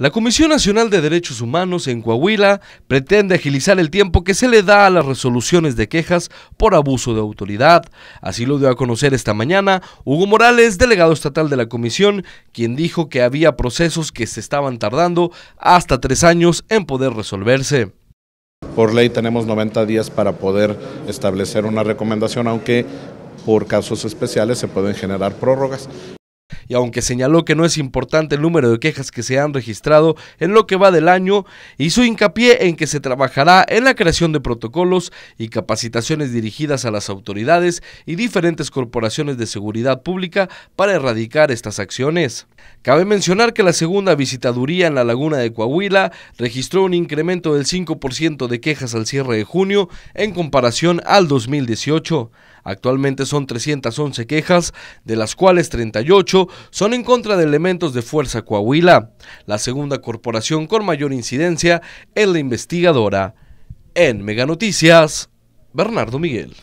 La Comisión Nacional de Derechos Humanos en Coahuila pretende agilizar el tiempo que se le da a las resoluciones de quejas por abuso de autoridad. Así lo dio a conocer esta mañana Hugo Morales, delegado estatal de la comisión, quien dijo que había procesos que se estaban tardando hasta tres años en poder resolverse. Por ley tenemos 90 días para poder establecer una recomendación, aunque por casos especiales se pueden generar prórrogas y aunque señaló que no es importante el número de quejas que se han registrado en lo que va del año, hizo hincapié en que se trabajará en la creación de protocolos y capacitaciones dirigidas a las autoridades y diferentes corporaciones de seguridad pública para erradicar estas acciones. Cabe mencionar que la segunda visitaduría en la laguna de Coahuila registró un incremento del 5% de quejas al cierre de junio en comparación al 2018. Actualmente son 311 quejas, de las cuales 38 son en contra de elementos de Fuerza Coahuila. La segunda corporación con mayor incidencia en la investigadora. En Meganoticias, Bernardo Miguel.